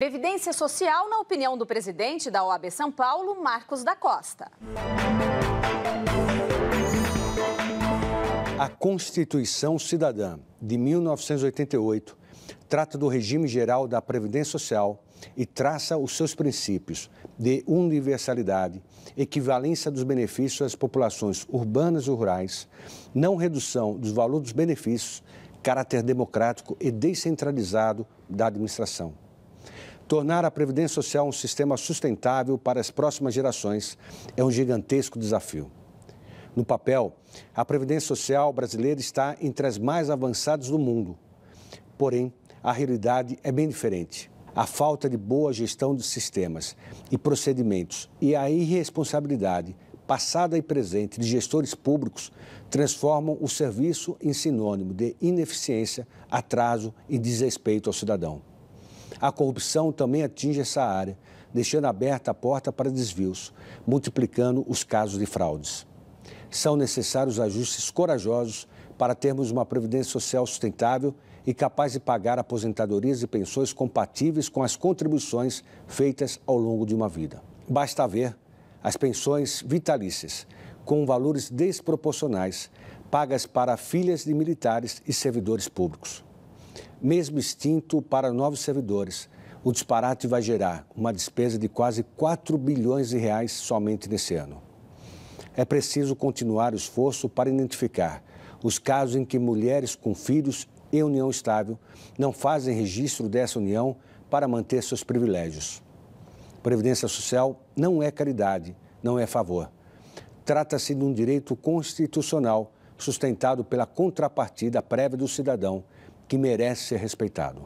Previdência Social, na opinião do presidente da OAB São Paulo, Marcos da Costa. A Constituição Cidadã de 1988 trata do regime geral da Previdência Social e traça os seus princípios de universalidade, equivalência dos benefícios às populações urbanas e rurais, não redução dos valores dos benefícios, caráter democrático e descentralizado da administração. Tornar a Previdência Social um sistema sustentável para as próximas gerações é um gigantesco desafio. No papel, a Previdência Social brasileira está entre as mais avançadas do mundo. Porém, a realidade é bem diferente. A falta de boa gestão de sistemas e procedimentos e a irresponsabilidade passada e presente de gestores públicos transformam o serviço em sinônimo de ineficiência, atraso e desrespeito ao cidadão. A corrupção também atinge essa área, deixando aberta a porta para desvios, multiplicando os casos de fraudes. São necessários ajustes corajosos para termos uma previdência social sustentável e capaz de pagar aposentadorias e pensões compatíveis com as contribuições feitas ao longo de uma vida. Basta ver as pensões vitalícias, com valores desproporcionais, pagas para filhas de militares e servidores públicos mesmo extinto para novos servidores. O disparate vai gerar uma despesa de quase 4 bilhões de reais somente nesse ano. É preciso continuar o esforço para identificar os casos em que mulheres com filhos em união estável não fazem registro dessa união para manter seus privilégios. Previdência social não é caridade, não é favor. Trata-se de um direito constitucional sustentado pela contrapartida prévia do cidadão que merece ser respeitado.